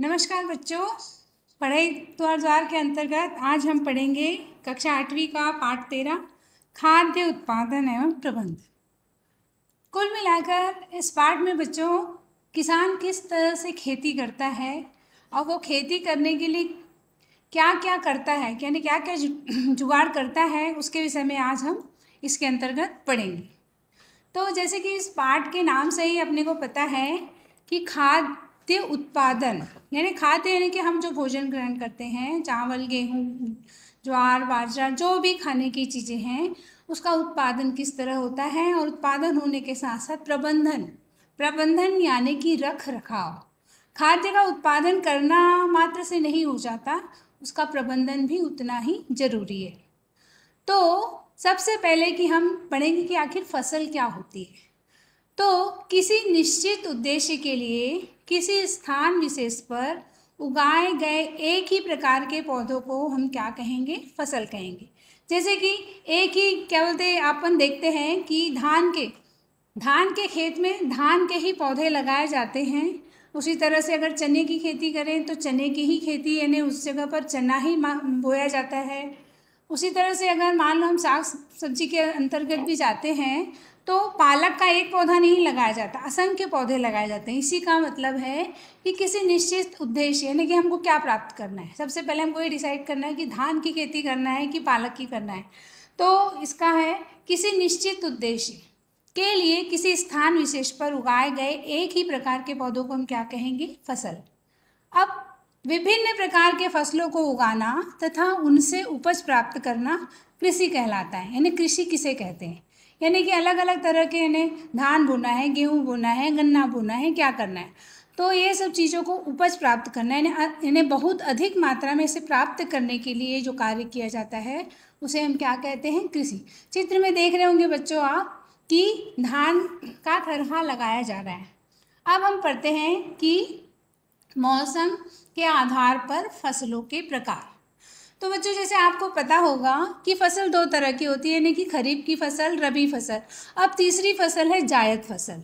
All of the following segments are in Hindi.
नमस्कार बच्चों पढ़ाई द्वार द्वार के अंतर्गत आज हम पढ़ेंगे कक्षा आठवीं का पाठ तेरह खाद्य उत्पादन एवं प्रबंध कुल मिलाकर इस पाठ में बच्चों किसान किस तरह से खेती करता है और वो खेती करने के लिए क्या क्या करता है यानी क्या क्या जुगाड़ करता है उसके विषय में आज हम इसके अंतर्गत पढ़ेंगे तो जैसे कि इस पाठ के नाम से ही अपने को पता है कि खाद खाद्य उत्पादन यानी खाद्य यानी कि हम जो भोजन ग्रहण करते हैं चावल गेहूँ ज्वार बाजरा जो भी खाने की चीज़ें हैं उसका उत्पादन किस तरह होता है और उत्पादन होने के साथ साथ प्रबंधन प्रबंधन यानी कि रख रखाव खाद्य का उत्पादन करना मात्र से नहीं हो जाता उसका प्रबंधन भी उतना ही जरूरी है तो सबसे पहले कि हम पढ़ेंगे कि आखिर फसल क्या होती है तो किसी निश्चित उद्देश्य के लिए किसी स्थान विशेष पर उगाए गए एक ही प्रकार के पौधों को हम क्या कहेंगे फसल कहेंगे जैसे कि एक ही क्या बोलते अपन देखते हैं कि धान के धान के खेत में धान के ही पौधे लगाए जाते हैं उसी तरह से अगर चने की खेती करें तो चने की ही खेती यानी उस जगह पर चना ही बोया जाता है उसी तरह से अगर मान लो हम साग सब्जी के अंतर्गत भी जाते हैं तो पालक का एक पौधा नहीं लगाया जाता असंख्य पौधे लगाए जाते हैं इसी का मतलब है कि किसी निश्चित उद्देश्य यानी कि हमको क्या प्राप्त करना है सबसे पहले हमको ये डिसाइड करना है कि धान की खेती करना है कि पालक की करना है तो इसका है किसी निश्चित उद्देश्य के लिए किसी स्थान विशेष पर उगाए गए एक ही प्रकार के पौधों को हम क्या कहेंगे फसल अब विभिन्न प्रकार के फसलों को उगाना तथा उनसे उपज प्राप्त करना कृषि कहलाता है यानी कृषि किसे कहते हैं यानी कि अलग अलग तरह के इन्हें धान बोना है गेहूँ बोना है गन्ना बोना है क्या करना है तो ये सब चीज़ों को उपज प्राप्त करना इन्हें इन्हें बहुत अधिक मात्रा में इसे प्राप्त करने के लिए जो कार्य किया जाता है उसे हम क्या कहते हैं कृषि चित्र में देख रहे होंगे बच्चों आप कि धान का थरहा लगाया जा रहा है अब हम पढ़ते हैं कि मौसम के आधार पर फसलों के प्रकार तो बच्चों जैसे आपको पता होगा कि फसल दो तरह की होती है यानी कि खरीफ की फसल रबी फसल अब तीसरी फसल है जायद फसल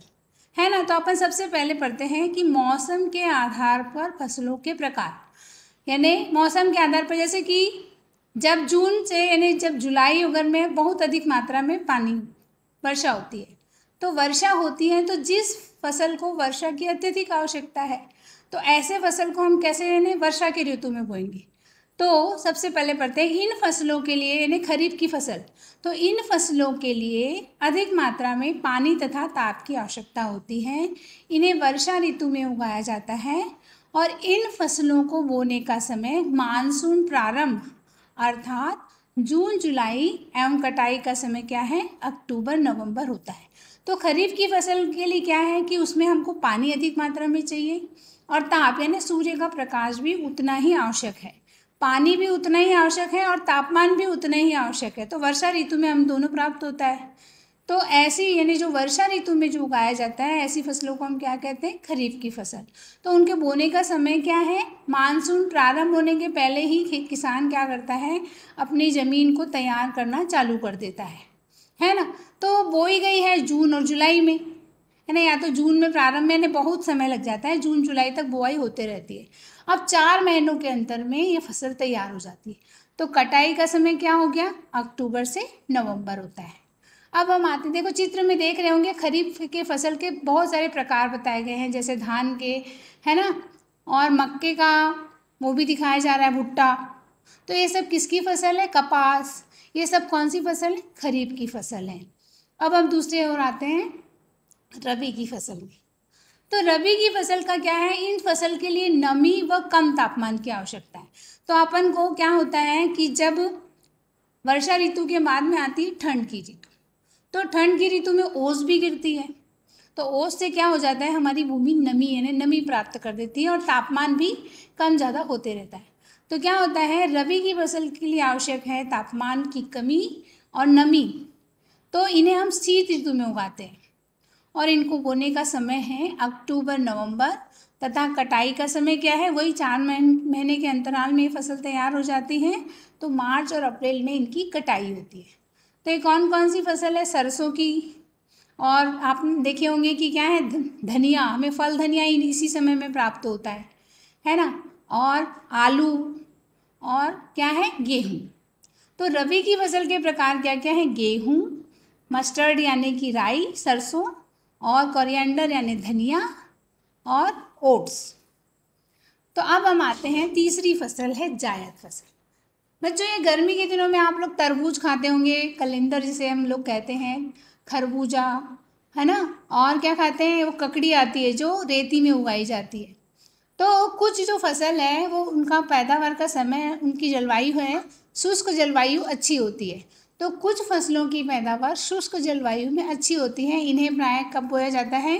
है ना तो अपन सबसे पहले पढ़ते हैं कि मौसम के आधार पर फसलों के प्रकार यानी मौसम के आधार पर जैसे कि जब जून से यानी जब जुलाई अगर में बहुत अधिक मात्रा में पानी वर्षा होती है तो वर्षा होती है तो जिस फसल को वर्षा की अत्यधिक आवश्यकता है तो ऐसे फसल को हम कैसे यानी वर्षा के ऋतु में बोएंगे तो सबसे पहले पढ़ते हैं इन फसलों के लिए यानी खरीफ की फसल तो इन फसलों के लिए अधिक मात्रा में पानी तथा ताप की आवश्यकता होती है इन्हें वर्षा ऋतु में उगाया जाता है और इन फसलों को बोने का समय मानसून प्रारंभ अर्थात जून जुलाई एवं कटाई का समय क्या है अक्टूबर नवंबर होता है तो खरीफ की फसल के लिए क्या है कि उसमें हमको पानी अधिक मात्रा में चाहिए और ताप यानी सूर्य का प्रकाश भी उतना ही आवश्यक है पानी भी उतना ही आवश्यक है और तापमान भी उतना ही आवश्यक है तो वर्षा ऋतु में हम दोनों प्राप्त होता है तो ऐसी यानी जो वर्षा ऋतु में जो उगाया जाता है ऐसी फसलों को हम क्या कहते हैं खरीफ की फसल तो उनके बोने का समय क्या है मानसून प्रारंभ होने के पहले ही किसान क्या करता है अपनी ज़मीन को तैयार करना चालू कर देता है है ना तो बोई गई है जून और जुलाई में है ना या तो जून में प्रारंभ में बहुत समय लग जाता है जून जुलाई तक बुआई होते रहती है अब चार महीनों के अंतर में ये फसल तैयार हो जाती है तो कटाई का समय क्या हो गया अक्टूबर से नवंबर होता है अब हम आते देखो चित्र में देख रहे होंगे खरीफ के फसल के बहुत सारे प्रकार बताए गए हैं जैसे धान के है ना और मक्के का वो भी दिखाया जा रहा है भुट्टा तो ये सब किसकी फसल है कपास ये सब कौन सी फसल है खरीफ की फसल है अब हम दूसरे ओर आते हैं रबी की फसल में तो रबी की फसल का क्या है इन फसल के लिए नमी व कम तापमान की आवश्यकता है तो अपन को क्या होता है कि जब वर्षा ऋतु के बाद में आती है ठंड की ऋतु तो ठंड की ऋतु में ओस भी गिरती है तो ओस से क्या हो जाता है हमारी भूमि नमी यानी नमी प्राप्त कर देती है और तापमान भी कम ज़्यादा होते रहता है तो क्या होता है रबी की फसल के लिए आवश्यक है तापमान की कमी और नमी तो इन्हें हम शीत ऋतु में उगाते हैं और इनको बोने का समय है अक्टूबर नवंबर तथा कटाई का समय क्या है वही चार महीने के अंतराल में फसल तैयार हो जाती है तो मार्च और अप्रैल में इनकी कटाई होती है तो ये कौन कौन सी फसल है सरसों की और आप देखे होंगे कि क्या है धनिया हमें फल धनिया इसी समय में प्राप्त होता है है ना और आलू और क्या है गेहूँ तो रबी की फसल के प्रकार क्या क्या है गेहूँ मस्टर्ड यानी कि राई सरसों और कोरिएंडर यानी धनिया और ओट्स तो अब हम आते हैं तीसरी फसल है जायद फसल बच्चों ये गर्मी के दिनों में आप लोग तरबूज खाते होंगे कलिंदर जिसे हम लोग कहते हैं खरबूजा है ना और क्या खाते हैं वो ककड़ी आती है जो रेती में उगाई जाती है तो कुछ जो फसल है वो उनका पैदावार का समय उनकी जलवायु है शुष्क जलवायु अच्छी होती है तो कुछ फसलों की पैदावार शुष्क जलवायु में अच्छी होती है इन्हें प्राय कब बोया जाता है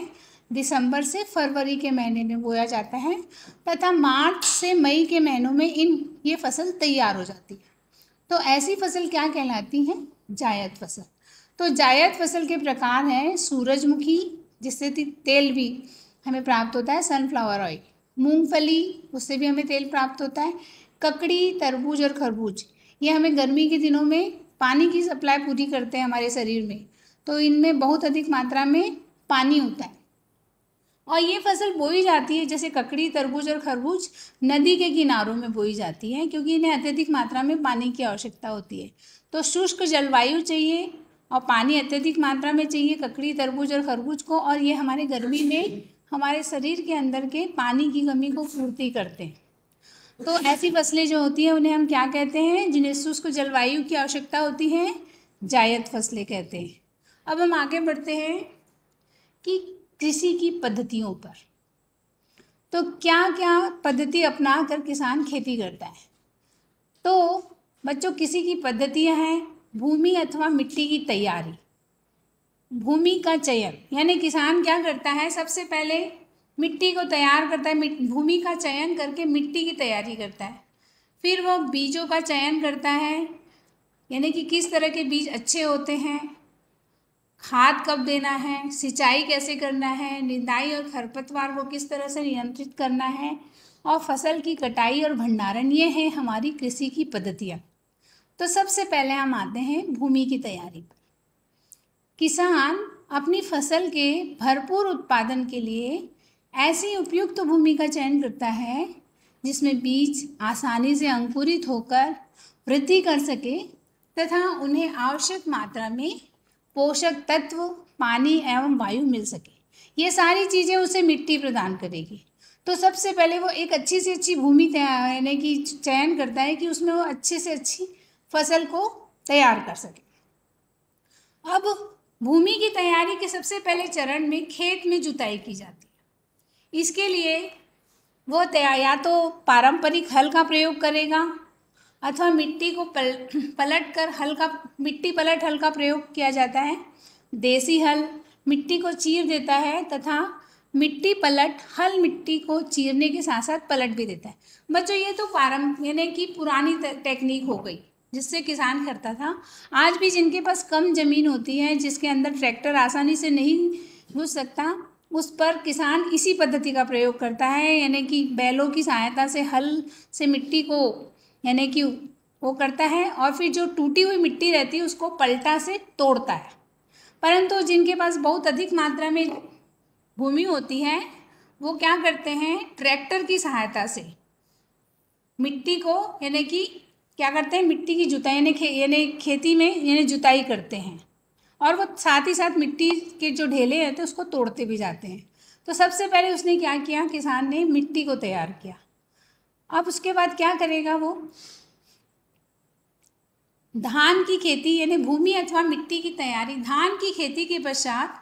दिसंबर से फरवरी के महीने में बोया जाता है तथा मार्च से मई के महीनों में इन ये फसल तैयार हो जाती है तो ऐसी फसल क्या कहलाती है जायद फसल तो जायद फसल के प्रकार हैं सूरजमुखी जिससे तेल भी हमें प्राप्त होता है सनफ्लावर ऑयल मूंगफली उससे भी हमें तेल प्राप्त होता है ककड़ी तरबूज और खरबूज ये हमें गर्मी के दिनों में पानी की सप्लाई पूरी करते हैं हमारे शरीर में तो इनमें बहुत अधिक मात्रा में पानी होता है और ये फसल बोई जाती है जैसे ककड़ी तरबूज और खरबूज नदी के किनारों में बोई जाती है क्योंकि इन्हें अत्यधिक मात्रा में पानी की आवश्यकता होती है तो शुष्क जलवायु चाहिए और पानी अत्यधिक मात्रा में चाहिए ककड़ी तरबूज और खरबूज को और ये हमारे गर्मी में हमारे शरीर के अंदर के पानी की कमी को पूर्ति करते हैं तो ऐसी फसलें जो होती हैं उन्हें हम क्या कहते हैं जिन्हें शुष्क जलवायु की आवश्यकता होती है जायद फसलें कहते हैं अब हम आगे बढ़ते हैं कि कृषि की पद्धतियों पर तो क्या क्या पद्धति अपना कर किसान खेती करता है तो बच्चों किसी की पद्धतियाँ हैं भूमि अथवा मिट्टी की तैयारी भूमि का चयन यानी किसान क्या करता है सबसे पहले मिट्टी को तैयार करता है भूमि का चयन करके मिट्टी की तैयारी करता है फिर वो बीजों का चयन करता है यानी कि किस तरह के बीज अच्छे होते हैं खाद कब देना है सिंचाई कैसे करना है निंदाई और खरपतवार को किस तरह से नियंत्रित करना है और फसल की कटाई और भंडारण ये है हमारी कृषि की पद्धतियाँ तो सबसे पहले हम आते हैं भूमि की तैयारी पर किसान अपनी फसल के भरपूर उत्पादन के लिए ऐसी उपयुक्त भूमि का चयन करता है जिसमें बीज आसानी से अंकुरित होकर वृद्धि कर सके तथा उन्हें आवश्यक मात्रा में पोषक तत्व पानी एवं वायु मिल सके ये सारी चीज़ें उसे मिट्टी प्रदान करेगी तो सबसे पहले वो एक अच्छी से अच्छी भूमि तैयार यानी कि चयन करता है कि उसमें वो अच्छे से अच्छी फसल को तैयार कर सके अब भूमि की तैयारी के सबसे पहले चरण में खेत में जुताई की जाती है इसके लिए वो या तो पारंपरिक हल का प्रयोग करेगा अथवा मिट्टी को पल पलट कर हल का मिट्टी पलट हल का प्रयोग किया जाता है देसी हल मिट्टी को चीर देता है तथा मिट्टी पलट हल मिट्टी को चीरने के साथ साथ पलट भी देता है बच्चों ये तो पारम यानी कि पुरानी टेक्निक हो गई जिससे किसान करता था आज भी जिनके पास कम ज़मीन होती है जिसके अंदर ट्रैक्टर आसानी से नहीं घुस सकता उस पर किसान इसी पद्धति का प्रयोग करता है यानी कि बैलों की सहायता से हल से मिट्टी को यानी कि वो करता है और फिर जो टूटी हुई मिट्टी रहती है उसको पलटा से तोड़ता है परंतु जिनके पास बहुत अधिक मात्रा में भूमि होती है वो क्या करते हैं ट्रैक्टर की सहायता से मिट्टी को यानी कि क्या करते हैं मिट्टी की जुताई यानी खे यानी खेती में यानी जुताई करते हैं और वो साथ ही साथ मिट्टी के जो ढेले रहते हैं उसको तोड़ते भी जाते हैं तो सबसे पहले उसने क्या किया किसान ने मिट्टी को तैयार किया अब उसके बाद क्या करेगा वो धान की खेती यानी भूमि अथवा मिट्टी की तैयारी धान की खेती के पश्चात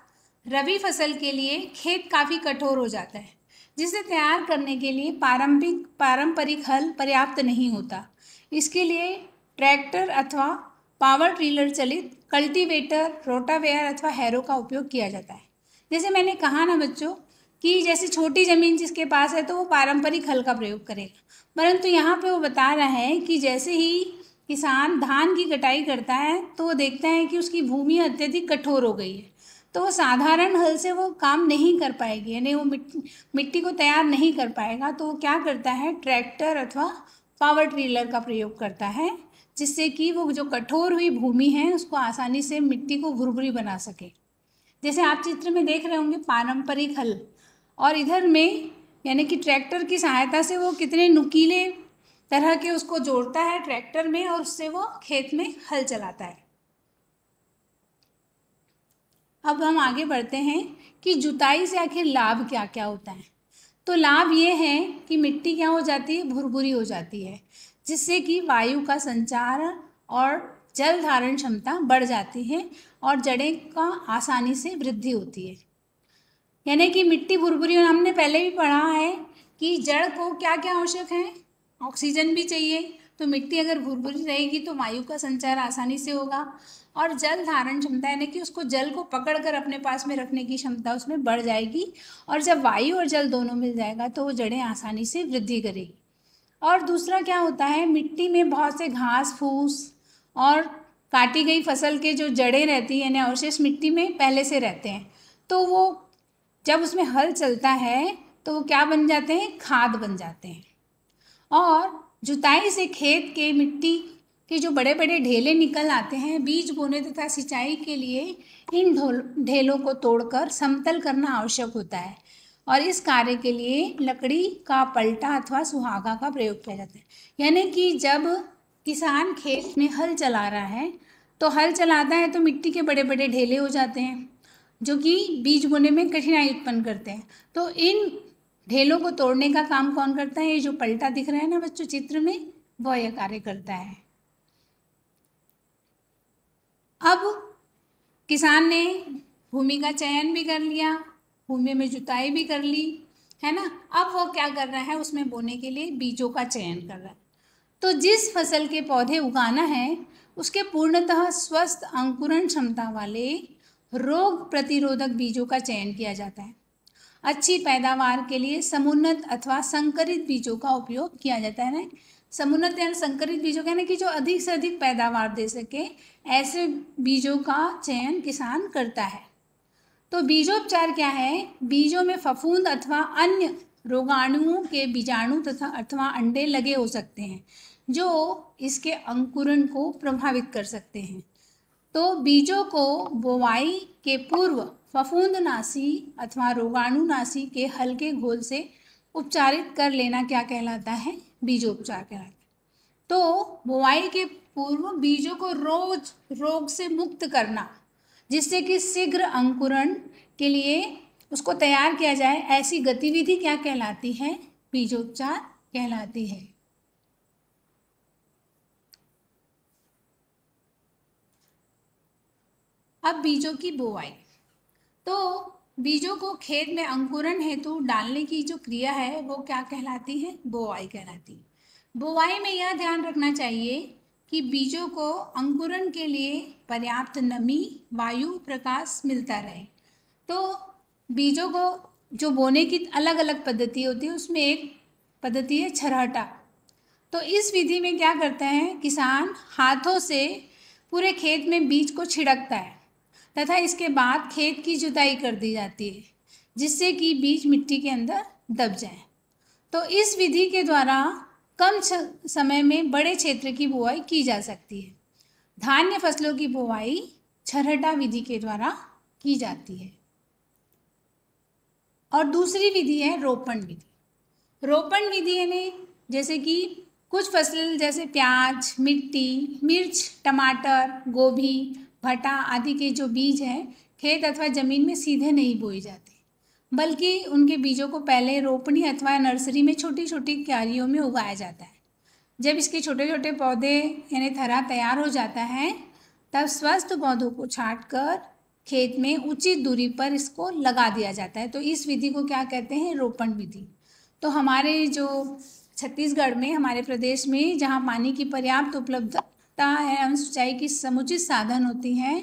रबी फसल के लिए खेत काफ़ी कठोर हो जाता है जिसे तैयार करने के लिए पारंपरिक पारंपरिक हल पर्याप्त नहीं होता इसके लिए ट्रैक्टर अथवा पावर ट्रीलर चलित कल्टीवेटर रोटावेयर अथवा हैरो का उपयोग किया जाता है जैसे मैंने कहा ना बच्चों कि जैसे छोटी ज़मीन जिसके पास है तो वो पारंपरिक हल का प्रयोग करेगा परंतु यहाँ पे वो बता रहा है कि जैसे ही किसान धान की कटाई करता है तो वो देखता है कि उसकी भूमि अत्यधिक कठोर हो गई है तो वो साधारण हल से वो काम नहीं कर पाएगी यानी वो मिट्टी को तैयार नहीं कर पाएगा तो वो क्या करता है ट्रैक्टर अथवा पावर ट्रीलर का प्रयोग करता है जिससे कि वो जो कठोर हुई भूमि है उसको आसानी से मिट्टी को भुरभुरी बना सके जैसे आप चित्र में देख रहे होंगे पारंपरिक हल और इधर में यानी कि ट्रैक्टर की सहायता से वो कितने नुकीले तरह के उसको जोड़ता है ट्रैक्टर में और उससे वो खेत में हल चलाता है अब हम आगे बढ़ते हैं कि जुताई से आखिर लाभ क्या क्या होता है तो लाभ ये है कि मिट्टी क्या हो जाती है भुरभुरी हो जाती है जिससे कि वायु का संचार और जल धारण क्षमता बढ़ जाती है और जड़ें का आसानी से वृद्धि होती है यानी कि मिट्टी भुरभुरी हमने पहले भी पढ़ा है कि जड़ को क्या क्या आवश्यक है ऑक्सीजन भी चाहिए तो मिट्टी अगर भुरभुरी रहेगी तो वायु का संचार आसानी से होगा और जल धारण क्षमता यानी कि उसको जल को पकड़ कर अपने पास में रखने की क्षमता उसमें बढ़ जाएगी और जब वायु और जल दोनों मिल जाएगा तो वो जड़ें आसानी से वृद्धि करेगी और दूसरा क्या होता है मिट्टी में बहुत से घास फूस और काटी गई फसल के जो जड़ें रहती हैं यानी अवशेष मिट्टी में पहले से रहते हैं तो वो जब उसमें हल चलता है तो वो क्या बन जाते हैं खाद बन जाते हैं और जुताई से खेत के मिट्टी के जो बड़े बड़े ढेले निकल आते हैं बीज बोने तथा सिंचाई के लिए इन ढोल ढेलों को तोड़कर समतल करना आवश्यक होता है और इस कार्य के लिए लकड़ी का पलटा अथवा सुहागा का प्रयोग किया जाता है यानी कि जब किसान खेत में हल चला रहा है तो हल चलाता है तो मिट्टी के बड़े बड़े ढेले हो जाते हैं जो कि बीज बोने में कठिनाई उत्पन्न करते हैं तो इन ढेलों को तोड़ने का काम कौन करता है ये जो पलटा दिख रहा है ना बच्चों चित्र में वह यह कार्य करता है अब किसान ने भूमि का चयन भी कर लिया भूमि में जुताई भी कर ली है ना अब वह क्या कर रहा है उसमें बोने के लिए बीजों का चयन कर रहा है तो जिस फसल के पौधे उगाना है उसके पूर्णतः स्वस्थ अंकुरण क्षमता वाले रोग प्रतिरोधक बीजों का चयन किया जाता है अच्छी पैदावार के लिए समुन्नत अथवा संकरित बीजों का उपयोग किया जाता है ना समुन्नत यानी संकरित बीजों कहने कि जो अधिक से अधिक पैदावार दे सके ऐसे बीजों का चयन किसान करता है तो बीजोपचार क्या है बीजों में फफूंद अथवा अन्य रोगाणुओं के बीजाणु तथा अथवा अंडे लगे हो सकते हैं जो इसके अंकुरण को प्रभावित कर सकते हैं तो बीजों को बोवाई के पूर्व फफूंदनाशी अथवा रोगाणुनाशी के हल्के घोल से उपचारित कर लेना क्या कहलाता है बीजोपचार कहलाता है तो बोवाई के पूर्व बीजों को रोज रोग से मुक्त करना जिससे कि शीघ्र अंकुरण के लिए उसको तैयार किया जाए ऐसी गतिविधि क्या कहलाती है बीजोपचार कहलाती है अब बीजों की बुआई तो बीजों को खेत में अंकुरण हेतु डालने की जो क्रिया है वो क्या कहलाती है बुआई कहलाती है बुआई में यह ध्यान रखना चाहिए कि बीजों को अंकुरण के लिए पर्याप्त नमी वायु प्रकाश मिलता रहे तो बीजों को जो बोने की अलग अलग पद्धति होती है उसमें एक पद्धति है छरहटा तो इस विधि में क्या करते हैं किसान हाथों से पूरे खेत में बीज को छिड़कता है तथा इसके बाद खेत की जुताई कर दी जाती है जिससे कि बीज मिट्टी के अंदर दब जाए तो इस विधि के द्वारा कम समय में बड़े क्षेत्र की बुआई की जा सकती है धान्य फसलों की बुआई छरहटा विधि के द्वारा की जाती है और दूसरी विधि है रोपण विधि रोपण विधि यानी जैसे कि कुछ फसल जैसे प्याज मिट्टी मिर्च टमाटर गोभी भटा आदि के जो बीज हैं खेत अथवा ज़मीन में सीधे नहीं बोए जाते बल्कि उनके बीजों को पहले रोपनी अथवा नर्सरी में छोटी छोटी क्यारियों में उगाया जाता है जब इसके छोटे छोटे पौधे यानी थरा तैयार हो जाता है तब स्वस्थ पौधों को छाँट कर खेत में उचित दूरी पर इसको लगा दिया जाता है तो इस विधि को क्या कहते हैं रोपण विधि तो हमारे जो छत्तीसगढ़ में हमारे प्रदेश में जहाँ पानी की पर्याप्त उपलब्धता एवं सिंचाई की समुचित साधन होती हैं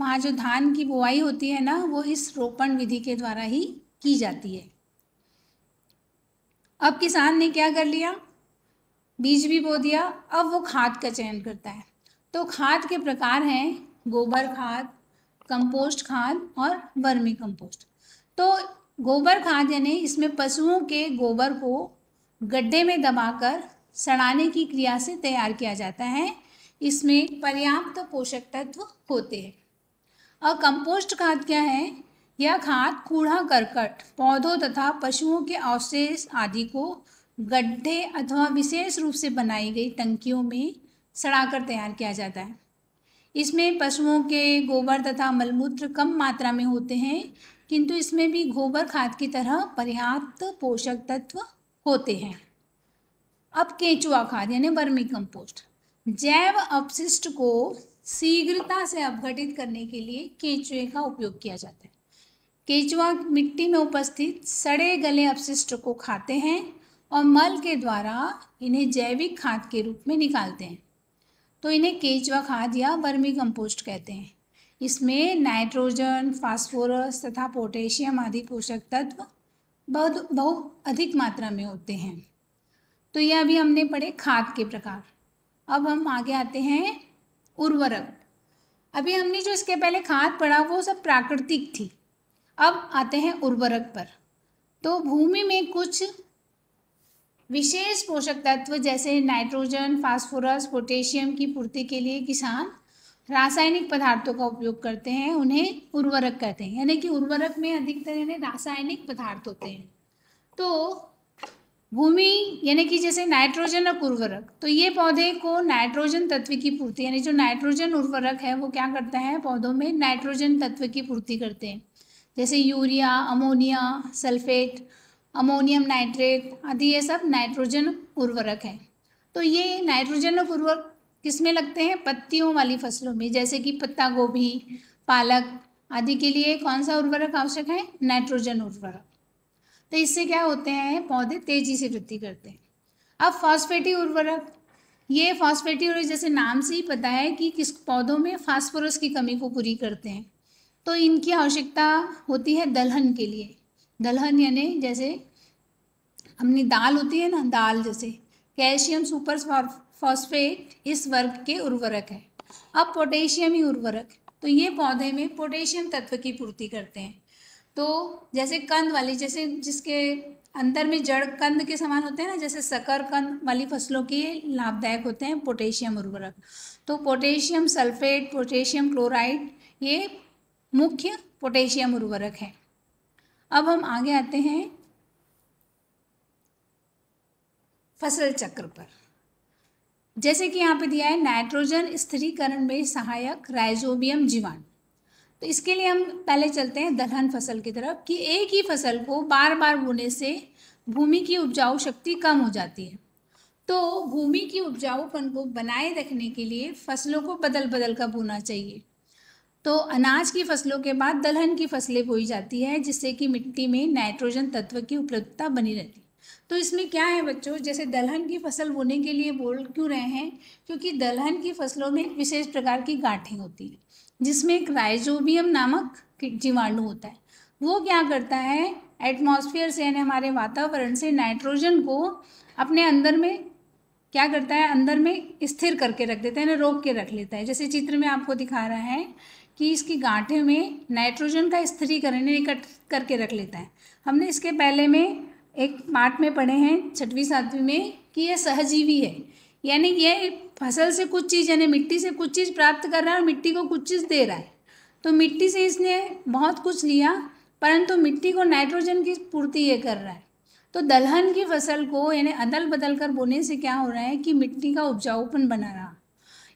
वहाँ जो धान की बुआई होती है ना वो इस रोपण विधि के द्वारा ही की जाती है अब किसान ने क्या कर लिया बीज भी बो दिया अब वो खाद का चयन करता है तो खाद के प्रकार हैं गोबर खाद कंपोस्ट खाद और वर्मी कंपोस्ट तो गोबर खाद यानी इसमें पशुओं के गोबर को गड्ढे में दबाकर सड़ाने की क्रिया से तैयार किया जाता है इसमें पर्याप्त पोषक तत्व होते हैं और कंपोस्ट खाद क्या है यह खाद कूड़ा करकट पौधों तथा पशुओं के अवशेष आदि को गड्ढे अथवा विशेष रूप से बनाई गई टंकियों में सड़ाकर तैयार किया जाता है इसमें पशुओं के गोबर तथा मलमूत्र कम मात्रा में होते हैं किंतु इसमें भी गोबर खाद की तरह पर्याप्त पोषक तत्व होते हैं अब केंचुआ खाद यानी बर्मी कंपोस्ट जैव अपशिष्ट को शीघ्रता से अपघटित करने के लिए केंचुए का उपयोग किया जाता है केचुआ मिट्टी में उपस्थित सड़े गले अपशिष्ट को खाते हैं और मल के द्वारा इन्हें जैविक खाद के रूप में निकालते हैं तो इन्हें केचुआ खाद या वर्मी कंपोस्ट कहते हैं इसमें नाइट्रोजन फास्फोरस तथा पोटेशियम आदि पोषक तत्व बहुत बहुत अधिक मात्रा में होते हैं तो यह अभी हमने पढ़े खाद के प्रकार अब हम आगे आते हैं उर्वरक अभी हमने जो इसके पहले खाद पढ़ा वो सब प्राकृतिक थी अब आते हैं उर्वरक पर तो भूमि में कुछ विशेष पोषक तत्व जैसे नाइट्रोजन फास्फोरस पोटेशियम की पूर्ति के लिए किसान रासायनिक पदार्थों का उपयोग करते हैं उन्हें उर्वरक कहते हैं यानी कि उर्वरक में अधिकतर यानी रासायनिक पदार्थ होते हैं तो भूमि यानी कि जैसे नाइट्रोजन और उर्वरक तो ये पौधे को नाइट्रोजन तत्व की पूर्ति यानी जो नाइट्रोजन उर्वरक है वो क्या करता है पौधों में नाइट्रोजन तत्व की पूर्ति करते हैं जैसे urea ammonia sulphate ammonium nitrate आदि ये सब नाइट्रोजन उर्वरक हैं तो ये नाइट्रोजन उर्वरक किस में लगते हैं पत्तियों वाली फसलों में जैसे कि पत्ता गोभी पालक आदि के लिए कौन सा उर्वरक आवश्यक है नाइट्रोजन उर्वरक तो इससे क्या होते हैं पौधे तेजी से वृद्धि करते हैं अब फॉस्फेटी उर्वरक ये फॉस्फेटी उर्वरक जैसे नाम से ही पता है कि किस पौधों में फास्फोरस की कमी को पूरी करते हैं तो इनकी आवश्यकता होती है दलहन के लिए दलहन यानी जैसे हमने दाल होती है ना दाल जैसे कैल्शियम सुपर फॉस्फेट इस वर्ग के उर्वरक है अब पोटेशियम ही उर्वरक तो ये पौधे में पोटेशियम तत्व की पूर्ति करते हैं तो जैसे कंद वाली जैसे जिसके अंदर में जड़ कंद के समान होते हैं ना जैसे सकर कंद वाली फसलों के लाभदायक होते हैं पोटेशियम उर्वरक तो पोटेशियम सल्फेट पोटेशियम क्लोराइड ये मुख्य पोटेशियम उर्वरक है अब हम आगे आते हैं फसल चक्र पर जैसे कि यहाँ पे दिया है नाइट्रोजन स्थिरीकरण में सहायक राइजोबियम जीवाणु तो इसके लिए हम पहले चलते हैं दलहन फसल की तरफ कि एक ही फसल को बार बार बोने से भूमि की उपजाऊ शक्ति कम हो जाती है तो भूमि की उपजाऊपन को बनाए रखने के लिए फसलों को बदल बदल कर बोना चाहिए तो अनाज की फसलों के बाद दलहन की फसलें बोई जाती है जिससे कि मिट्टी में नाइट्रोजन तत्व की उपलब्धता बनी रहती है तो इसमें क्या है बच्चों जैसे दलहन की फसल बोने के लिए बोल क्यों रहे हैं क्योंकि दलहन की फसलों में एक विशेष प्रकार की गांठें होती हैं जिसमें एक राइजोबियम नामक जीवाणु होता है वो क्या करता है एटमॉस्फेयर से यानी हमारे वातावरण से नाइट्रोजन को अपने अंदर में क्या करता है अंदर में स्थिर करके रख देता है ना रोक के रख लेता है जैसे चित्र में आपको दिखा रहा है कि इसकी गांठे में नाइट्रोजन का स्थिरीकरण इकट्ठ करके रख लेता है हमने इसके पहले में एक पार्ट में पढ़े हैं छठवीं सातवीं में कि यह सहजीवी है यानी यह फसल से कुछ चीज़ यानी मिट्टी से कुछ चीज़ प्राप्त कर रहा है और मिट्टी को कुछ चीज़ दे रहा है तो मिट्टी से इसने बहुत कुछ लिया परंतु मिट्टी को नाइट्रोजन की पूर्ति ये कर रहा है तो दलहन की फसल को यानी अदल बदल कर बोने से क्या हो रहा है कि मिट्टी का उपजाऊपन बना रहा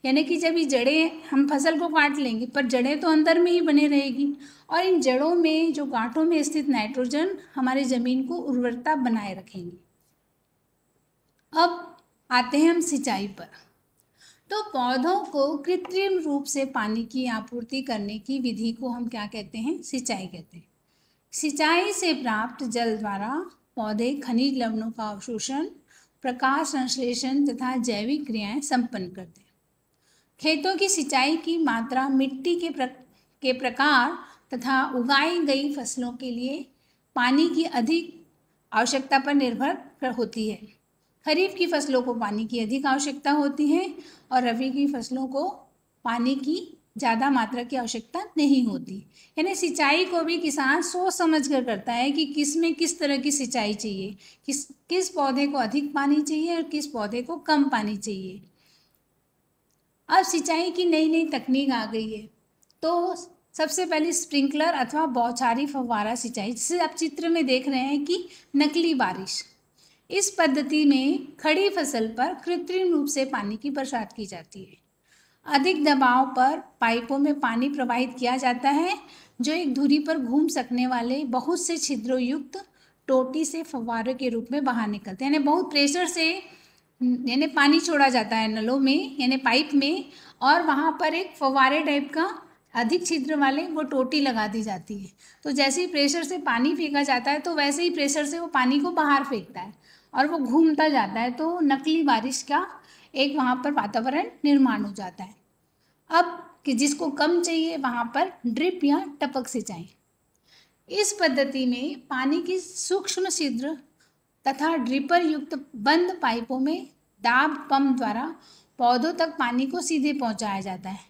यानी कि जब ये जड़ें हम फसल को काट लेंगे पर जड़ें तो अंदर में ही बने रहेगी और इन जड़ों में जो गांठों में स्थित नाइट्रोजन हमारे ज़मीन को उर्वरता बनाए रखेंगे अब आते हैं हम सिंचाई पर तो पौधों को कृत्रिम रूप से पानी की आपूर्ति करने की विधि को हम क्या कहते हैं सिंचाई कहते हैं सिंचाई से प्राप्त जल द्वारा पौधे खनिज लवणों का अवशोषण प्रकाश संश्लेषण तथा जैविक क्रियाएं संपन्न करते हैं खेतों की सिंचाई की मात्रा मिट्टी के प्र, के प्रकार तथा उगाई गई फसलों के लिए पानी की अधिक आवश्यकता पर निर्भर होती है खरीफ की फसलों को पानी की अधिक आवश्यकता होती है और रबी की फसलों को पानी की ज़्यादा मात्रा की आवश्यकता नहीं होती यानी सिंचाई को भी किसान सोच समझ कर करता है कि किस में किस तरह की सिंचाई चाहिए किस किस पौधे को अधिक पानी चाहिए और किस पौधे को कम पानी चाहिए अब सिंचाई की नई नई तकनीक आ गई है तो सबसे पहले स्प्रिंकलर अथवा बौछारी फव्वारा सिंचाई जिसे आप चित्र में देख रहे हैं कि नकली बारिश इस पद्धति में खड़ी फसल पर कृत्रिम रूप से पानी की बरसात की जाती है अधिक दबाव पर पाइपों में पानी प्रवाहित किया जाता है जो एक धुरी पर घूम सकने वाले बहुत से छिद्रों युक्त टोटी से फव्वारों के रूप में बाहर निकलते हैं यानी बहुत प्रेशर से यानी पानी छोड़ा जाता है नलों में यानी पाइप में और वहाँ पर एक फवारे टाइप का अधिक छिद्र वाले वो टोटी लगा दी जाती है तो जैसे ही प्रेशर से पानी फेंका जाता है तो वैसे ही प्रेशर से वो पानी को बाहर फेंकता है और वो घूमता जाता है तो नकली बारिश का एक वहाँ पर वातावरण निर्माण हो जाता है अब कि जिसको कम चाहिए वहाँ पर ड्रिप या टपक सिंचाई इस पद्धति में पानी की सूक्ष्म छिद्र तथा ड्रिपर युक्त बंद पाइपों में दाब पंप द्वारा पौधों तक पानी को सीधे पहुंचाया जाता है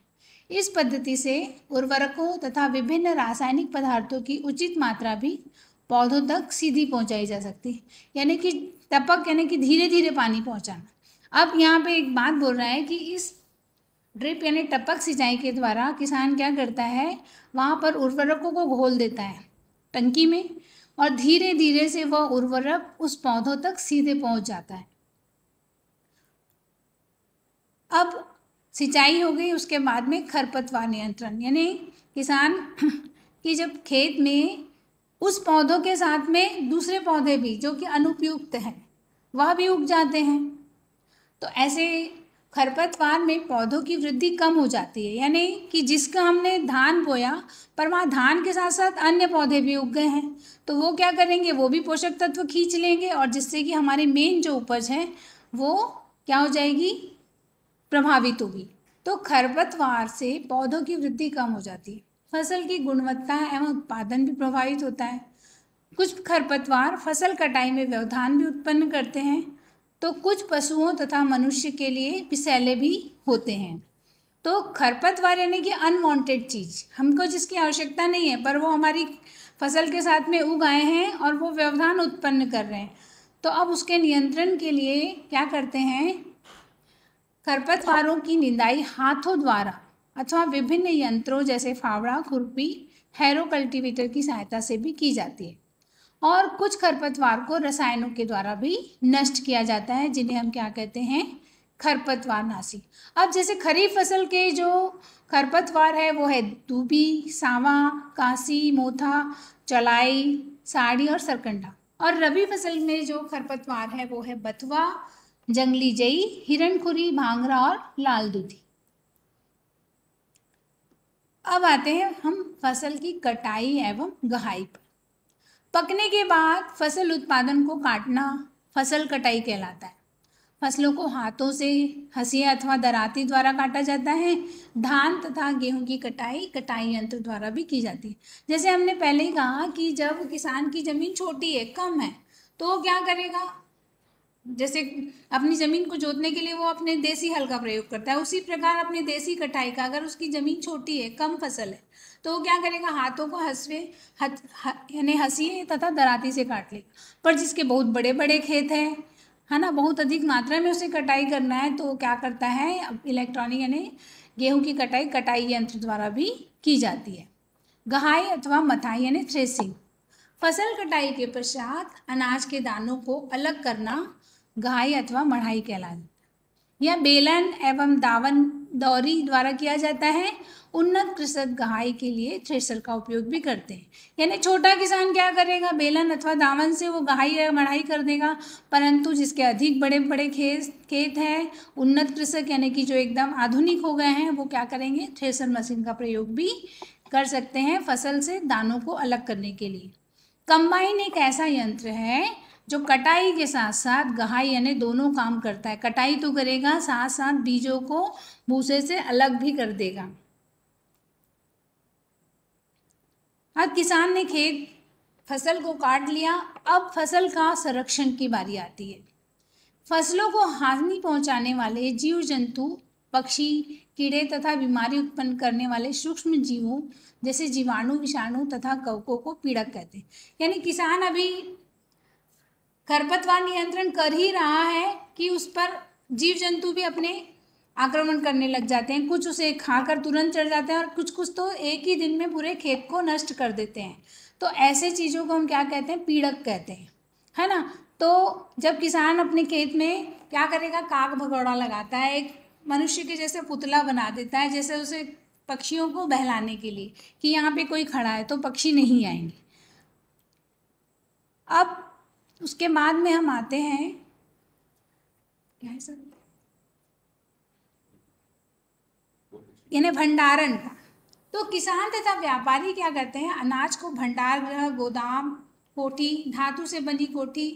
इस पद्धति से उर्वरकों तथा विभिन्न रासायनिक पदार्थों की उचित मात्रा भी पौधों तक सीधी पहुंचाई जा सकती है यानी कि टपक यानी कि धीरे धीरे पानी पहुंचाना अब यहाँ पे एक बात बोल रहा है कि इस ड्रिप यानी टपक सिंचाई के द्वारा किसान क्या करता है वहाँ पर उर्वरकों को घोल देता है टंकी में और धीरे धीरे से वह उर्वरक उस पौधों तक सीधे पहुंच जाता है अब सिंचाई हो गई उसके बाद में खरपतवार नियंत्रण यानी किसान की जब खेत में उस पौधों के साथ में दूसरे पौधे भी जो कि अनुपयुक्त हैं वह भी उग जाते हैं तो ऐसे खरपतवार में पौधों की वृद्धि कम हो जाती है यानी कि जिसका हमने धान बोया पर वहाँ धान के साथ साथ अन्य पौधे भी उग गए हैं तो वो क्या करेंगे वो भी पोषक तत्व खींच लेंगे और जिससे कि हमारी मेन जो उपज है वो क्या हो जाएगी प्रभावित होगी तो खरपतवार से पौधों की वृद्धि कम हो जाती है फसल की गुणवत्ता एवं उत्पादन भी प्रभावित होता है कुछ खरपतवार फसल कटाई में व्यवधान भी उत्पन्न करते हैं तो कुछ पशुओं तथा मनुष्य के लिए पिसैले भी होते हैं तो खरपतवार यानी कि अनवांटेड चीज़ हमको जिसकी आवश्यकता नहीं है पर वो हमारी फसल के साथ में उग आए हैं और वो व्यवधान उत्पन्न कर रहे हैं तो अब उसके नियंत्रण के लिए क्या करते हैं खरपतवारों की निंदाई हाथों द्वारा अथवा विभिन्न यंत्रों जैसे फावड़ा खुरपी हैरो कल्टीवेटर की सहायता से भी की जाती है और कुछ खरपतवार को रसायनों के द्वारा भी नष्ट किया जाता है जिन्हें हम क्या कहते हैं खरपतवार नाशी अब जैसे खरीफ फसल के जो खरपतवार है वो है दूबी सावा कासी मोथा चलाई साड़ी और सरकंडा और रबी फसल में जो खरपतवार है वो है बथुआ जंगली जई हिरणखुरी भांगरा और लाल दूधी अब आते हैं हम फसल की कटाई एवं गहाई पर पकने के बाद फसल उत्पादन को काटना फसल कटाई कहलाता है फसलों को हाथों से हसिया अथवा दराती द्वारा काटा जाता है धान तथा गेहूं की कटाई कटाई यंत्र द्वारा भी की जाती है जैसे हमने पहले ही कहा कि जब किसान की ज़मीन छोटी है कम है तो वो क्या करेगा जैसे अपनी ज़मीन को जोतने के लिए वो अपने देसी हल का प्रयोग करता है उसी प्रकार अपने देसी कटाई का अगर उसकी ज़मीन छोटी है कम फसल है तो क्या करेगा हाथों को हंसवे यानी हंसिए तथा दराती से काट लेगा पर जिसके बहुत बड़े बड़े खेत हैं है ना बहुत अधिक मात्रा में उसे कटाई करना है तो क्या करता है इलेक्ट्रॉनिक यानी गेहूं की कटाई कटाई यंत्र द्वारा भी की जाती है गहाई अथवा मथाई यानी थ्रेसिंग फसल कटाई के पश्चात अनाज के दानों को अलग करना गहाई अथवा मढ़ाई कहलाता है यह बेलन एवं दावन दौरी द्वारा किया जाता है उन्नत कृषक गहाई के लिए थ्रेसर का उपयोग भी करते हैं यानी छोटा किसान क्या करेगा बेलन अथवा दावन से वो गहाई या मढ़ाई कर देगा परंतु जिसके अधिक बड़े बड़े खेत खेत हैं उन्नत कृषक यानी कि जो एकदम आधुनिक हो गए हैं वो क्या करेंगे थ्रेसर मशीन का प्रयोग भी कर सकते हैं फसल से दानों को अलग करने के लिए कंबाइन एक ऐसा यंत्र है जो कटाई के साथ साथ गहाई यानी दोनों काम करता है कटाई तो करेगा साथ साथ बीजों को भूसे से अलग भी कर देगा अब किसान ने खेत फसल को काट लिया अब फसल का संरक्षण की बारी आती है फसलों को हानि पहुंचाने वाले जीव जंतु पक्षी कीड़े तथा बीमारी उत्पन्न करने वाले सूक्ष्म जीवों जैसे जीवाणु विषाणु तथा कवकों को पीड़क कहते हैं यानी किसान अभी खरपतवार नियंत्रण कर ही रहा है कि उस पर जीव जंतु भी अपने आक्रमण करने लग जाते हैं कुछ उसे खाकर तुरंत चढ़ जाते हैं और कुछ कुछ तो एक ही दिन में पूरे खेत को नष्ट कर देते हैं तो ऐसे चीज़ों को हम क्या कहते हैं पीड़क कहते हैं है ना तो जब किसान अपने खेत में क्या करेगा काग भगौड़ा लगाता है एक मनुष्य के जैसे पुतला बना देता है जैसे उसे पक्षियों को बहलाने के लिए कि यहाँ पे कोई खड़ा है तो पक्षी नहीं आएंगे अब उसके बाद में हम आते हैं क्या है सर यानी भंडारण का तो किसान तथा व्यापारी क्या करते हैं अनाज को भंडार गृह गोदाम कोठी धातु से बनी कोठी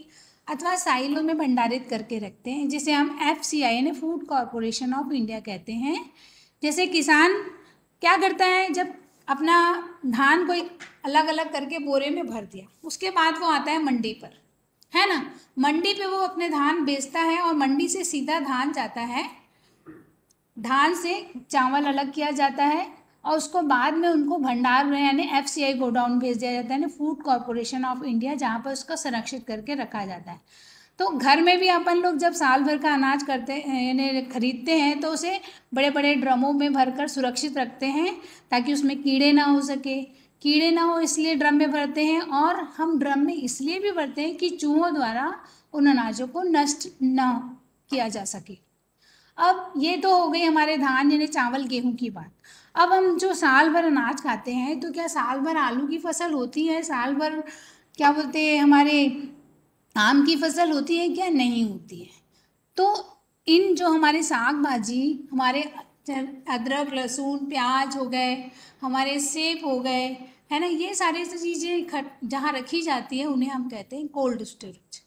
अथवा साइलों में भंडारित करके रखते हैं जिसे हम एफ सी आई यानी फूड कॉरपोरेशन ऑफ इंडिया कहते हैं जैसे किसान क्या करता है जब अपना धान कोई अलग अलग करके बोरे में भर दिया उसके बाद वो आता है मंडी पर है ना मंडी पे वो अपने धान बेचता है और मंडी से सीधा धान जाता है धान से चावल अलग किया जाता है और उसको बाद में उनको भंडार में यानी एफ सी आई गोडाउन भेज दिया जाता है यानी फूड कॉरपोरेशन ऑफ इंडिया जहाँ पर उसका संरक्षित करके रखा जाता है तो घर में भी अपन लोग जब साल भर का अनाज करते यानी खरीदते हैं तो उसे बड़े बड़े ड्रमों में भरकर सुरक्षित रखते हैं ताकि उसमें कीड़े ना हो सके कीड़े ना हो इसलिए ड्रम में भरते हैं और हम ड्रम में इसलिए भी भरते हैं कि चूहों द्वारा उन अनाजों को नष्ट ना किया जा सके अब ये तो हो गई हमारे धान यानी चावल गेहूं की बात अब हम जो साल भर अनाज खाते हैं तो क्या साल भर आलू की फसल होती है साल भर क्या बोलते हैं हमारे आम की फसल होती है क्या नहीं होती है तो इन जो हमारे साग भाजी हमारे अदरक लहसुन प्याज हो गए हमारे सेब हो गए है ना ये सारे चीज़ें जहाँ रखी जाती है उन्हें हम कहते हैं कोल्ड स्टोरेज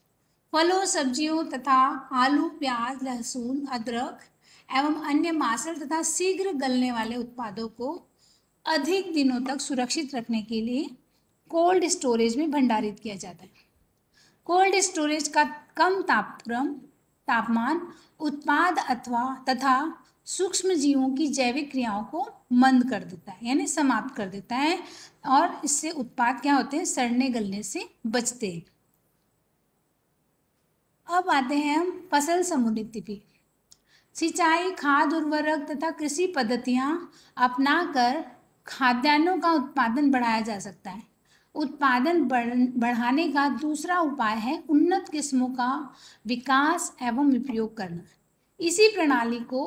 फलों सब्जियों तथा आलू प्याज लहसुन अदरक एवं अन्य मासल तथा शीघ्र गलने वाले उत्पादों को अधिक दिनों तक सुरक्षित रखने के लिए कोल्ड स्टोरेज में भंडारित किया जाता है कोल्ड स्टोरेज का कम तापक्रम तापमान उत्पाद अथवा तथा सूक्ष्म जीवों की जैविक क्रियाओं को मंद कर देता है यानी समाप्त कर देता है और इससे उत्पाद क्या होते हैं सड़ने गलने से बचते हैं अब आते हैं हम फसल समुन्नति पे सिंचाई खाद उर्वरक तथा कृषि पद्धतियाँ कर खाद्यान्नों का उत्पादन बढ़ाया जा सकता है उत्पादन बढ़ाने का दूसरा उपाय है उन्नत किस्मों का विकास एवं उपयोग करना इसी प्रणाली को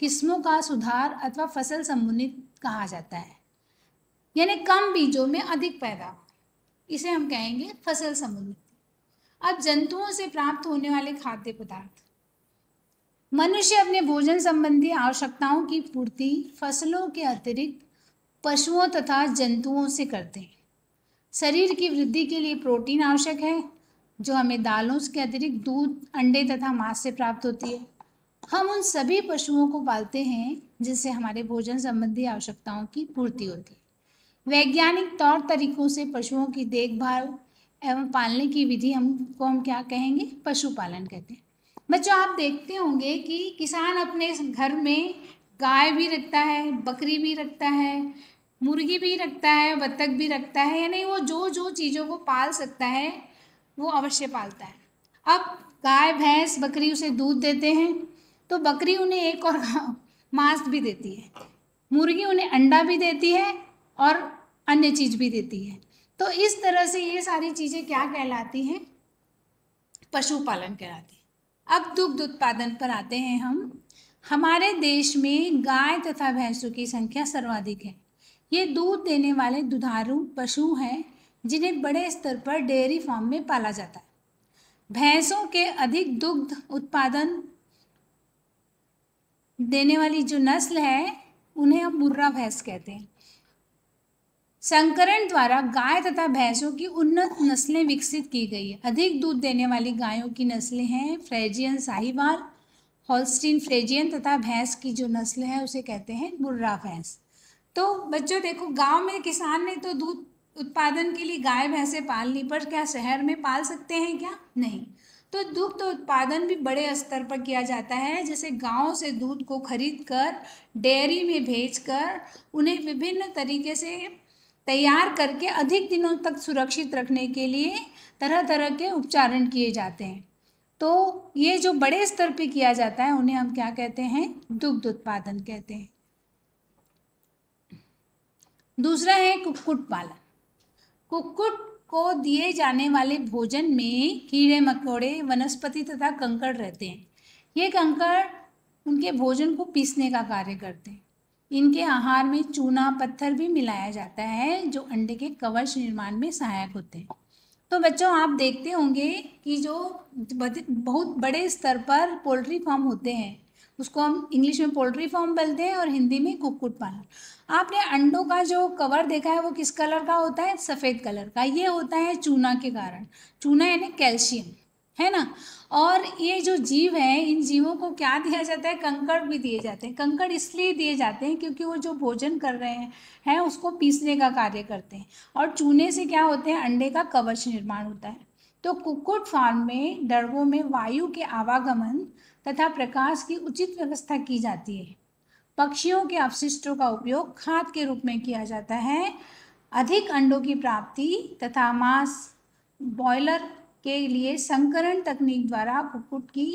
किस्मों का सुधार अथवा फसल संबंधित कहा जाता है यानी कम बीजों में अधिक पैदावार इसे हम कहेंगे फसल संबंधित अब जंतुओं से प्राप्त होने वाले खाद्य पदार्थ मनुष्य अपने भोजन संबंधी आवश्यकताओं की पूर्ति फसलों के अतिरिक्त पशुओं तथा जंतुओं से करते हैं शरीर की वृद्धि के लिए प्रोटीन आवश्यक है जो हमें दालों के अतिरिक्त दूध अंडे तथा मांस से प्राप्त होती है हम उन सभी पशुओं को पालते हैं जिससे हमारे भोजन संबंधी आवश्यकताओं की पूर्ति होती है वैज्ञानिक तौर तरीकों से पशुओं की देखभाल एवं पालने की विधि हमको हम क्या कहेंगे पशुपालन कहते हैं बच्चों आप देखते होंगे कि किसान अपने घर में गाय भी रखता है बकरी भी रखता है मुर्गी भी रखता है बत्तख भी रखता है यानी वो जो जो चीज़ों को पाल सकता है वो अवश्य पालता है अब गाय भैंस बकरी उसे दूध देते हैं तो बकरी उन्हें एक और मांस भी देती है मुर्गी उन्हें अंडा भी देती है और अन्य चीज़ भी देती है तो इस तरह से ये सारी चीज़ें क्या कहलाती हैं पशुपालन कहलाती है अब दुग्ध उत्पादन पर आते हैं हम हमारे देश में गाय तथा भैंसों की संख्या सर्वाधिक है ये दूध देने वाले दुधारू पशु हैं जिन्हें बड़े स्तर पर डेयरी फार्म में पाला जाता है भैंसों के अधिक दुग्ध उत्पादन देने वाली जो नस्ल है उन्हें हम मुर्रा भैंस कहते हैं संकरण द्वारा गाय तथा भैंसों की उन्नत नस्लें विकसित की गई है अधिक दूध देने वाली गायों की नस्लें हैं फ्रेजियन साहिवाल हॉलस्टीन फ्रेजियन तथा भैंस की जो नस्ल है उसे कहते हैं मुर्रा भैंस तो बच्चों देखो गांव में किसान ने तो दूध उत्पादन के लिए गाय भैंसे पालनी पर क्या शहर में पाल सकते हैं क्या नहीं तो दुग्ध तो उत्पादन भी बड़े स्तर पर किया जाता है जैसे गाँव से दूध को खरीद कर डेयरी में भेज कर उन्हें विभिन्न तरीके से तैयार करके अधिक दिनों तक सुरक्षित रखने के लिए तरह तरह के उपचारण किए जाते हैं तो ये जो बड़े स्तर पे किया जाता है उन्हें हम क्या कहते हैं दुग्ध उत्पादन कहते हैं दूसरा है कुक्कुट पालन कुक्कुट को दिए जाने वाले भोजन में कीड़े मकोड़े वनस्पति तथा कंकड़ रहते हैं ये कंकड़ उनके भोजन को पीसने का कार्य करते हैं इनके आहार में चूना पत्थर भी मिलाया जाता है जो अंडे के कवच निर्माण में सहायक होते हैं तो बच्चों आप देखते होंगे कि जो बहुत बड़े स्तर पर पोल्ट्री फार्म होते हैं उसको हम इंग्लिश में पोल्ट्री फॉर्म बोलते हैं और हिंदी में कुक्कुट पालन आपने अंडों का जो कवर देखा है वो किस कलर का होता है सफ़ेद कलर का ये होता है चूना के कारण चूना यानी कैल्शियम है ना और ये जो जीव है इन जीवों को क्या दिया जाता है कंकड़ भी दिए जाते हैं कंकड़ इसलिए दिए जाते हैं क्योंकि वो जो भोजन कर रहे हैं हैं उसको पीसने का कार्य करते हैं और चूने से क्या होते हैं अंडे का कवच निर्माण होता है तो कुक्कुट फार्म में डरगों में वायु के आवागमन तथा प्रकाश की उचित व्यवस्था की जाती है पक्षियों के अवशिष्टों का उपयोग खाद के रूप में किया जाता है अधिक अंडों की प्राप्ति तथा मांस बॉयलर के लिए संकरण तकनीक द्वारा कुक्कुट की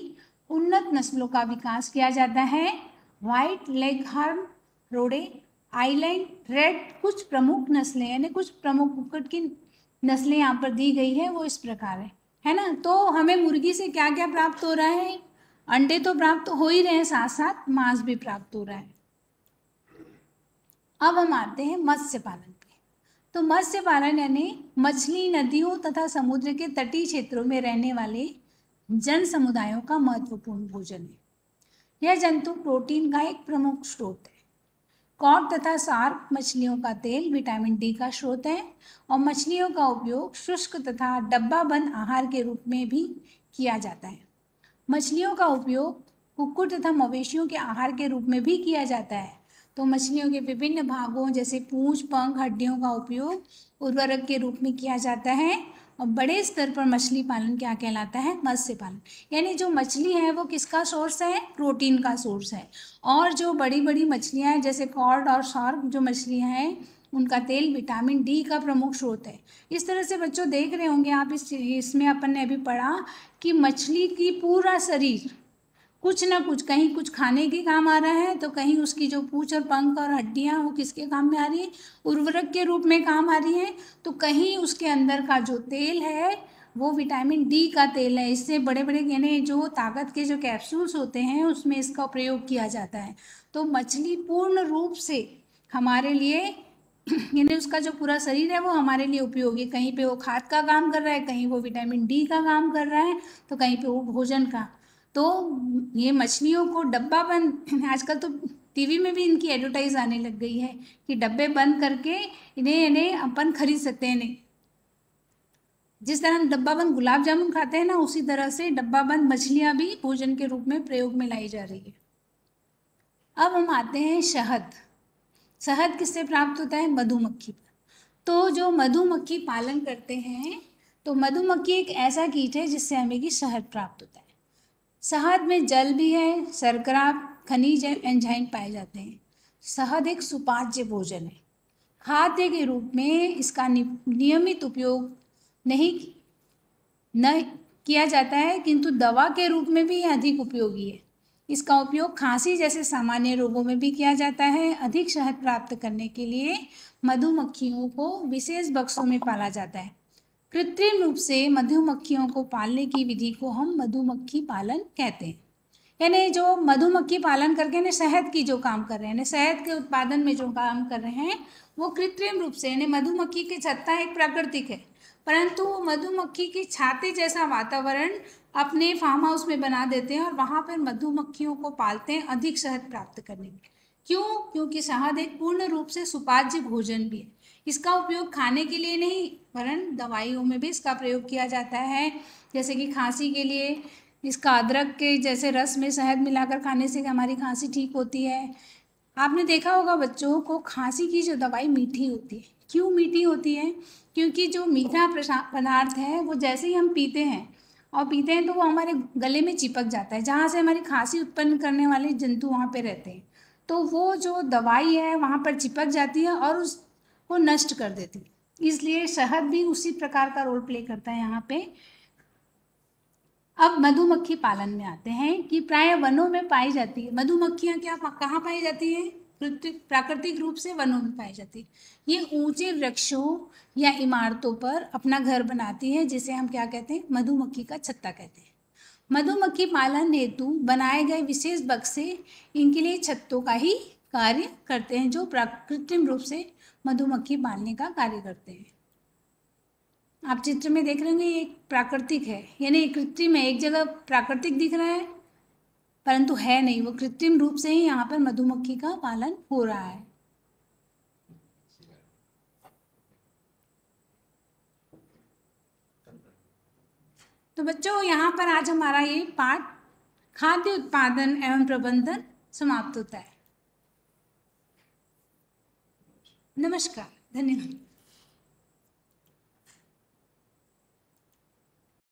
उन्नत नस्लों का विकास किया जाता है White Leghorn Rhode Island Red कुछ प्रमुख नस्लें यानी कुछ प्रमुख कुक्कुट की नस्लें यहाँ पर दी गई है वो इस प्रकार है है ना तो हमें मुर्गी से क्या क्या प्राप्त हो रहा है अंडे तो प्राप्त हो ही रहे हैं साथ साथ मांस भी प्राप्त हो रहा है अब हम आते हैं मत्स्य पालन पे तो मत्स्य पालन यानी मछली नदियों तथा समुद्र के तटीय क्षेत्रों में रहने वाले जन समुदायों का महत्वपूर्ण भोजन है यह जंतु प्रोटीन का एक प्रमुख स्रोत है कॉर्ड तथा सार्प मछलियों का तेल विटामिन डी का स्रोत है और मछलियों का उपयोग शुष्क तथा डब्बा बंद आहार के रूप में भी किया जाता है मछलियों का उपयोग कुक्कुट तथा मवेशियों के आहार के रूप में भी किया जाता है तो मछलियों के विभिन्न भागों जैसे पूंछ पंख हड्डियों का उपयोग उर्वरक के रूप में किया जाता है और बड़े स्तर पर मछली पालन क्या कहलाता है मत्स्य पालन यानी जो मछली है वो किसका सोर्स है प्रोटीन का सोर्स है और जो बड़ी बड़ी मछलियाँ हैं जैसे कॉर्ड और शार्क जो मछलियाँ हैं उनका तेल विटामिन डी का प्रमुख स्रोत है इस तरह से बच्चों देख रहे होंगे आप इस इसमें अपन ने अभी पढ़ा कि मछली की पूरा शरीर कुछ ना कुछ कहीं कुछ खाने के काम आ रहा है तो कहीं उसकी जो पूछ और पंख और हड्डियाँ वो किसके काम में आ रही है उर्वरक के रूप में काम आ रही है तो कहीं उसके अंदर का जो तेल है वो विटामिन डी का तेल है इससे बड़े बड़े यानी जो ताकत के जो कैप्सूल्स होते हैं उसमें इसका प्रयोग किया जाता है तो मछली पूर्ण रूप से हमारे लिए यानी उसका जो पूरा शरीर है वो हमारे लिए उपयोगी कहीं पे वो खाद का काम कर रहा है कहीं वो विटामिन डी का काम कर रहा है तो कहीं पे वो भोजन का तो ये मछलियों को डब्बा बंद आजकल तो टीवी में भी इनकी एडवर्टाइज आने लग गई है कि डब्बे बंद करके इन्हें इन्हें अपन खरीद सकते हैं नहीं जिस तरह हम डब्बा बंद गुलाब जामुन खाते हैं ना उसी तरह से डब्बा बंद मछलियाँ भी भोजन के रूप में प्रयोग में लाई जा रही है अब हम आते हैं शहद शहद किससे प्राप्त होता है मधुमक्खी तो जो मधुमक्खी पालन करते हैं तो मधुमक्खी एक ऐसा कीट है जिससे हमें की शहद प्राप्त होता है शहद में जल भी है शर्करा खनिज एंजाइम पाए जाते हैं शहद एक सुपाच्य भोजन है खाद्य के रूप में इसका नियमित उपयोग नहीं न किया जाता है किंतु दवा के रूप में भी अधिक उपयोगी है इसका उपयोग खांसी जैसे सामान्य रोगों में भी किया जाता है अधिक शहद प्राप्त करने के लिए मधुमक्खियों को विशेष बक्सों में पाला जाता है कृत्रिम रूप से मधुमक्खियों को पालने की विधि को हम मधुमक्खी पालन कहते हैं यानी जो मधुमक्खी पालन करके यानी शहद की जो काम कर रहे हैं यानी शहद के उत्पादन में जो काम कर रहे हैं वो कृत्रिम रूप से यानी मधुमक्खी की छत्ता एक प्राकृतिक है परंतु मधुमक्खी की छाती जैसा वातावरण अपने फार्म हाउस में बना देते हैं और वहाँ पर मधुमक्खियों को पालते हैं अधिक शहद प्राप्त करने के क्यों क्योंकि शहद एक पूर्ण रूप से सुपाच्य भोजन भी है इसका उपयोग खाने के लिए नहीं वरन दवाइयों में भी इसका प्रयोग किया जाता है जैसे कि खांसी के लिए इसका अदरक के जैसे रस में शहद मिलाकर खाने से हमारी खांसी ठीक होती है आपने देखा होगा बच्चों को खांसी की जो दवाई मीठी होती है क्यों मीठी होती है क्योंकि जो मीठा पदार्थ है वो जैसे ही हम पीते हैं और पीते हैं तो वो हमारे गले में चिपक जाता है जहाँ से हमारी खांसी उत्पन्न करने वाले जंतु वहाँ पे रहते हैं तो वो जो दवाई है वहाँ पर चिपक जाती है और उसको नष्ट कर देती है इसलिए शहद भी उसी प्रकार का रोल प्ले करता है यहाँ पे अब मधुमक्खी पालन में आते हैं कि प्राय वनों में पाई जाती है मधुमक्खियाँ क्या कहाँ पाई जाती हैं प्राकृतिक रूप से वनों में पाई जाती है ये ऊंचे वृक्षों या इमारतों पर अपना घर बनाती है जिसे हम क्या कहते हैं मधुमक्खी का छत्ता कहते हैं मधुमक्खी पालन हेतु बनाए गए विशेष बक्से इनके लिए छत्तों का ही कार्य करते हैं जो प्राकृतिक रूप से मधुमक्खी पालने का कार्य करते हैं आप चित्र में देख रहे होंगे ये प्राकृतिक है यानी कृत्रिम है एक जगह प्राकृतिक दिख रहा है परंतु है नहीं वो कृत्रिम रूप से ही यहाँ पर मधुमक्खी का पालन हो रहा है तो बच्चों यहाँ पर आज हमारा ये पाठ खाद्य उत्पादन एवं प्रबंधन समाप्त होता है नमस्कार धन्यवाद